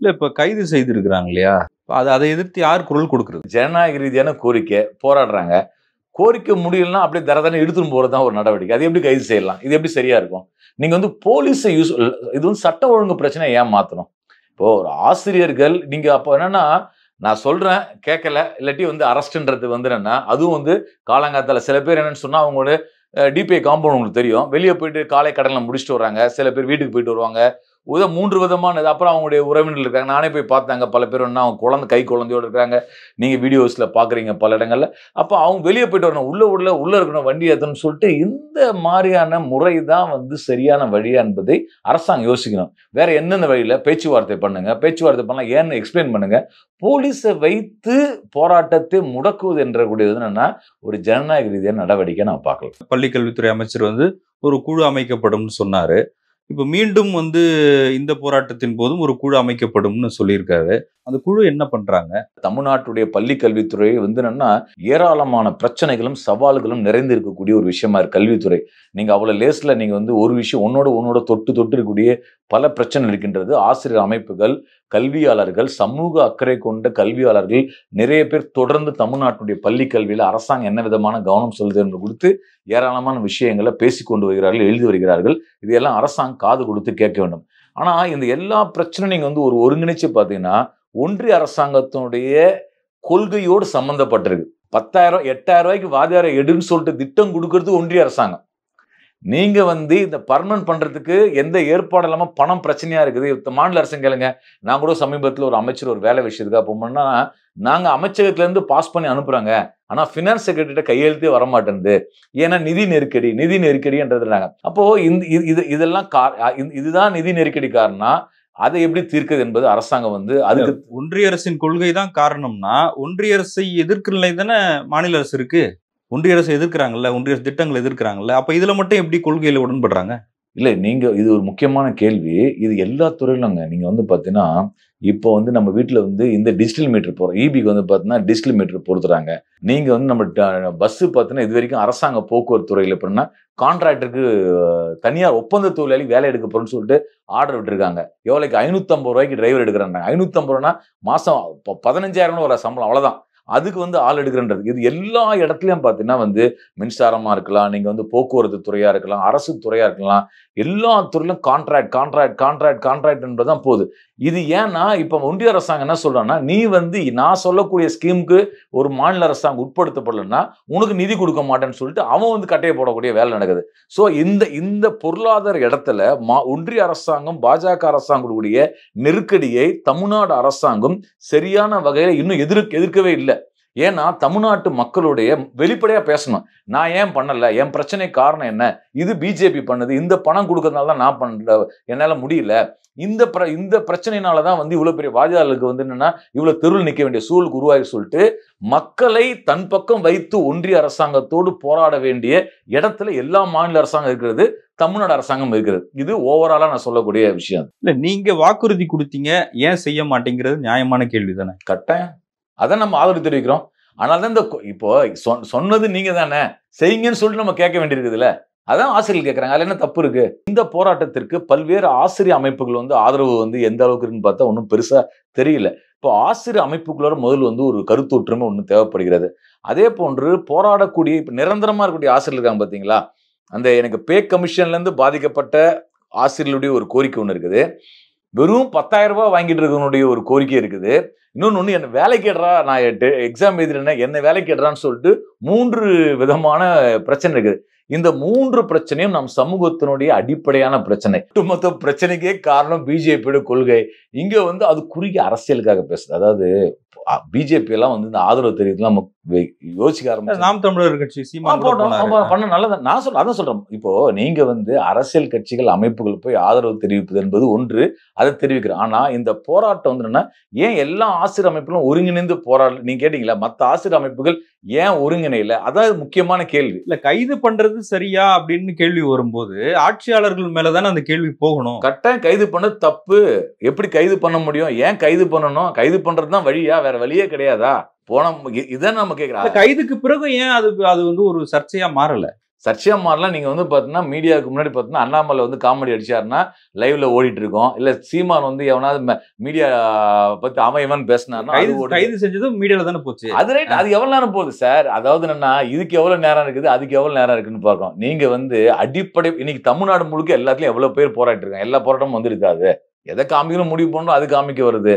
இல்லை இப்போ கைது செய்திருக்கிறாங்க இல்லையா அது அதை எதிர்த்து யார் குரல் கொடுக்குறது ஜனநாயக ரீதியான கோரிக்கை போராடுறாங்க கோரிக்கை முடியலன்னா அப்படியே தரதானே எடுத்துன்னு போகிறது தான் ஒரு நடவடிக்கை அது எப்படி கைது செய்யலாம் இது எப்படி சரியாக இருக்கும் நீங்கள் வந்து போலீஸை யூஸ் இது வந்து சட்டம் ஒழுங்கு பிரச்சனை ஏன் மாற்றணும் இப்போ ஒரு ஆசிரியர்கள் நீங்கள் அப்போ என்னன்னா நான் சொல்கிறேன் கேட்கல இல்லாட்டி வந்து அரெஸ்ட்ன்றது வந்து என்னன்னா அதுவும் வந்து காலங்காலத்தில் சில பேர் என்னன்னு சொன்னால் அவங்களோட டிபிஐ காம்பவுண்ட் உங்களுக்கு தெரியும் வெளியே போயிட்டு காலை கடனில் முடிச்சுட்டு வராங்க சில பேர் வீட்டுக்கு போயிட்டு வருவாங்க உத மூன்று விதமானது அப்புறம் அவங்களுடைய உறவினர்கள் இருக்காங்க நானே போய் பார்த்தாங்க பல பேர் ஒன்றா அவங்க குழந்தை கை குழந்தையோடு இருக்காங்க நீங்கள் வீடியோஸில் பார்க்குறீங்க பல இடங்களில் அப்போ அவங்க வெளியே போயிட்டு வரணும் உள்ளே உள்ள உள்ளே இருக்கணும் வண்டி ஏற்றணும் சொல்லிட்டு இந்த மாதிரியான முறை தான் வந்து சரியான வழியா என்பதை அரசாங்கம் யோசிக்கணும் வேறு எந்தெந்த வழியில் பேச்சுவார்த்தை பண்ணுங்கள் பேச்சுவார்த்தை பண்ணலாம் ஏன்னு எக்ஸ்பிளைன் பண்ணுங்கள் போலீஸை வைத்து போராட்டத்தை முடக்குவது என்ற கூடியது என்னென்னா ஒரு ஜனநாயக ரீதியான நடவடிக்கை நான் பார்க்கலாம் பள்ளிக்கல்வித்துறை அமைச்சர் வந்து ஒரு குழு அமைக்கப்படும் சொன்னாரு இப்போ மீண்டும் வந்து இந்த போராட்டத்தின் போதும் ஒரு குழு அமைக்கப்படும்னு சொல்லியிருக்காரு அந்த குழு என்ன பண்றாங்க தமிழ்நாட்டுடைய பள்ளி கல்வித்துறை வந்து என்னன்னா ஏராளமான பிரச்சனைகளும் சவால்களும் நிறைந்து இருக்கக்கூடிய ஒரு விஷயமா இருக்கு கல்வித்துறை நீங்க அவ்வளவு லேஸ்ல நீங்க வந்து ஒரு விஷயம் உன்னோட உன்னோட தொட்டு தொட்டு இருக்கக்கூடிய பல பிரச்சனை இருக்கின்றது ஆசிரியர் அமைப்புகள் கல்வியாளர்கள் சமூக அக்கறை கொண்ட கல்வியாளர்கள் நிறைய பேர் தொடர்ந்து தமிழ்நாட்டுடைய பள்ளி கல்வியில அரசாங்கம் என்ன விதமான கவனம் என்று கொடுத்து ஏராளமான விஷயங்களை பேசிக்கொண்டு வருகிறார்கள் எழுதி வருகிறார்கள் இதையெல்லாம் அரசாங்கம் காது கொடுத்து கேட்க வேண்டும் ஆனால் இந்த எல்லா பிரச்சனையும் நீங்கள் வந்து ஒரு ஒருங்கிணைச்சு பார்த்தீங்கன்னா ஒன்றிய அரசாங்கத்தினுடைய கொள்கையோடு சம்மந்தப்பட்டிருக்கு பத்தாயிரம் எட்டாயிரம் ரூபாய்க்கு வாதியாரை எடுன்னு சொல்லிட்டு திட்டம் கொடுக்கறது ஒன்றிய அரசாங்கம் நீங்கள் வந்து இந்த பர்மனன்ட் பண்ணுறதுக்கு எந்த ஏற்பாடு இல்லாமல் பணம் பிரச்சனையாக இருக்குது மாநில அரசு கேளுங்க நான் கூட சமீபத்தில் ஒரு அமைச்சர் ஒரு வேலை விஷயத்துக்காக போகணும்னா நாங்கள் இருந்து பாஸ் பண்ணி அனுப்புகிறாங்க ஆனால் ஃபினான்ஸ் செக்ரட்டரிட்ட கையெழுத்தே வரமாட்டேங்குது ஏன்னா நிதி நெருக்கடி நிதி நெருக்கடின்றதுனாங்க அப்போது இந்த இது இதெல்லாம் இதுதான் நிதி நெருக்கடி காரணம் அதை எப்படி தீர்க்குது என்பது அரசாங்கம் வந்து அதுக்கு ஒன்றிய அரசின் கொள்கை தான் காரணம்னா ஒன்றிய அரசை எதிர்க்கிற நிலை தானே மாநில அரசு இருக்கு ஒன்றிய அரசு எதிர்க்கிறாங்கல்ல ஒன்றிய அரசு திட்டங்கள் எதிர்க்கிறாங்கல்ல அப்போ இதில் மட்டும் எப்படி கொள்கையில் உடன்படுறாங்க இல்லை நீங்கள் இது ஒரு முக்கியமான கேள்வி இது எல்லா துறையிலும்ங்க நீங்கள் வந்து பார்த்தீங்கன்னா இப்போ வந்து நம்ம வீட்டில் வந்து இந்த டிஜிட்டல் மீட்டர் போகிறோம் இபிக்கு வந்து பார்த்தீங்கன்னா டிஜிட்டல் மீட்டர் பொறுத்துறாங்க நீங்கள் வந்து நம்ம பஸ்ஸு பார்த்தீங்கன்னா இது வரைக்கும் அரசாங்க போக்குவரத்து துறையில் எப்படின்னா கான்ட்ராக்டருக்கு தனியார் ஒப்பந்த தொழிலாளி வேலை எடுக்க போகிறோன்னு சொல்லிட்டு ஆர்டர் விட்டுருக்காங்க எவ்வளோக்கு ஐநூற்றம்பது ரூபாய்க்கு டிரைவர் எடுக்கிறாங்க ஐநூற்றம்பது ரூபான்னா மாதம் பதினஞ்சாயிரம் ரூபா வர சம்பளம் அவ்வளோதான் அதுக்கு வந்து ஆள் எடுக்கிறன்றது இது எல்லா இடத்துலையும் பார்த்தீங்கன்னா வந்து மின்சாரமாக இருக்கலாம் நீங்கள் வந்து போக்குவரத்து துறையாக இருக்கலாம் அரசு துறையாக இருக்கலாம் எல்லா துறையிலும் கான்ட்ராக்ட் கான்ட்ராக்ட் கான்ட்ராக்ட் என்பது தான் போகுது இது ஏன்னா இப்போ ஒன்றிய அரசாங்கம் என்ன சொல்கிறான்னா நீ வந்து நான் சொல்லக்கூடிய ஸ்கீமுக்கு ஒரு மாநில அரசாங்கம் உட்படுத்தப்படலைன்னா உனக்கு நிதி கொடுக்க மாட்டேன்னு சொல்லிட்டு அவன் வந்து கட்டையை போடக்கூடிய வேலை நடக்குது ஸோ இந்த இந்த பொருளாதார இடத்துல மா ஒன்றிய அரசாங்கம் பாஜக அரசாங்கங்களுடைய நெருக்கடியை தமிழ்நாடு அரசாங்கம் சரியான வகையில் இன்னும் எதிர்க்க எதிர்க்கவே இல்லை ஏன்னா தமிழ்நாட்டு மக்களுடைய வெளிப்படையாக பேசணும் நான் ஏன் பண்ணலை என் பிரச்சனை காரணம் என்ன இது பிஜேபி பண்ணுது இந்த பணம் கொடுக்கறதுனால தான் நான் பண்ணல என்னால் முடியல இந்த பிர இந்த பிரச்சனையினால தான் வந்து இவ்வளோ பெரிய வாஜாளுக்கு வந்து என்னென்னா இவ்வளோ தெருள் நிற்க வேண்டிய சூழல் உருவாகி சொல்லிட்டு மக்களை தன் பக்கம் வைத்து ஒன்றிய அரசாங்கத்தோடு போராட வேண்டிய இடத்துல எல்லா மாநில அரசாங்கம் இருக்கிறது தமிழ்நாடு அரசாங்கம் இருக்கிறது இது ஓவராலா நான் சொல்லக்கூடிய விஷயம் இல்ல நீங்க வாக்குறுதி கொடுத்தீங்க ஏன் செய்ய மாட்டேங்கிறது நியாயமான கேள்வி தானே கட்டாயம் அதை நம்ம ஆதரவு தெரிவிக்கிறோம் ஆனால் தான் இந்த இப்போ சொன்னது நீங்க தானே செய்யுங்கன்னு சொல்லிட்டு நம்ம கேட்க வேண்டியிருக்குதுல்ல அதான் ஆசிரியர்கள் கேட்குறாங்க அதில் என்ன தப்பு இருக்கு இந்த போராட்டத்திற்கு பல்வேறு ஆசிரியர் அமைப்புகள் வந்து ஆதரவு வந்து எந்த அளவுக்கு இருக்குன்னு பார்த்தா ஒன்றும் பெருசாக தெரியல இப்போ ஆசிரியர் அமைப்புகளோட முதல் வந்து ஒரு கருத்தொற்றுமை ஒன்று தேவைப்படுகிறது அதே போன்று போராடக்கூடிய இப்போ நிரந்தரமாக இருக்கக்கூடிய ஆசிரியர் இருக்காங்க பார்த்தீங்களா அந்த எனக்கு பே கமிஷன்லேருந்து பாதிக்கப்பட்ட ஆசிரியர்களுடைய ஒரு கோரிக்கை ஒன்று இருக்குது வெறும் பத்தாயிரம் ரூபாய் வாங்கிட்டு இருக்கவனுடைய ஒரு கோரிக்கை இருக்குது இன்னொன்று ஒன்று என்ன வேலை கேடுறா நான் எட்டு எக்ஸாம் எழுதுறேன்னா என்ன வேலை கேடுறான்னு சொல்லிட்டு மூன்று விதமான பிரச்சனை இருக்குது இந்த மூன்று பிரச்சனையும் நம் சமூகத்தினுடைய அடிப்படையான பிரச்சனை ஒட்டுமொத்த பிரச்சனைக்கே காரணம் பிஜேபியோட கொள்கை இங்கே வந்து அது குறுகிய அரசியலுக்காக பேசுது அதாவது பிஜேபி எல்லாம் வந்து இந்த ஆதரவு தெரிவிக்கலாம் நம்ம யோசிக்க ஆரம்பிச்சு நாம் தமிழர் கட்சி பண்ண நல்லதான் நான் சொல்ல அதான் சொல்றேன் இப்போ நீங்க வந்து அரசியல் கட்சிகள் அமைப்புகள் போய் ஆதரவு தெரிவிப்பது என்பது ஒன்று அதை தெரிவிக்கிறேன் ஆனா இந்த போராட்டம் வந்து என்ன ஏன் எல்லாம் ஆசிரியர் அமைப்புகளும் ஒருங்கிணைந்து போராடல நீங்க கேட்டீங்களா மற்ற ஆசிரியர் அமைப்புகள் ஏன் ஒருங்கிணையில அதான் முக்கியமான கேள்வி இல்ல கைது பண்றது சரியா அப்படின்னு கேள்வி வரும்போது ஆட்சியாளர்கள் மேலதானே அந்த கேள்வி போகணும் கட்டாயம் கைது பண்ண தப்பு எப்படி கைது பண்ண முடியும் ஏன் கைது பண்ணணும் கைது பண்றதுதான் வழியா வேற வழியே கிடையாதா போன இதுதான் நம்ம கேட்கிறோம் கைதுக்கு பிறகு ஏன் அது அது வந்து ஒரு சர்ச்சையா மாறல சர்ச்சியம்மார்லாம் நீங்கள் வந்து பார்த்தீங்கன்னா மீடியாவுக்கு முன்னாடி பார்த்தீங்கன்னா அண்ணாமலை வந்து காமெடி அடிச்சாருன்னா லைவ்ல ஓடிட்டு இருக்கோம் இல்லை சீமான் வந்து எவனாவது மீடியா பற்றி அவன் இவன் கைது செஞ்சதும் மீடியாவில் தானே போச்சு அது ரைட் அது எவ்வளோ நேரம் போகுது சார் அதாவது என்னன்னா இதுக்கு எவ்வளோ நேரம் இருக்குது அதுக்கு எவ்வளோ நேரம் இருக்குன்னு பார்க்கணும் நீங்கள் வந்து அடிப்படை இன்னைக்கு தமிழ்நாடு முழுக்க எல்லாத்துலையும் எவ்வளோ பேர் போராட்டிருக்காங்க எல்லா போராட்டமும் வந்திருக்காது எதை காமிக்கணும் முடிவு பண்ணணும் அது காமிக்க வருது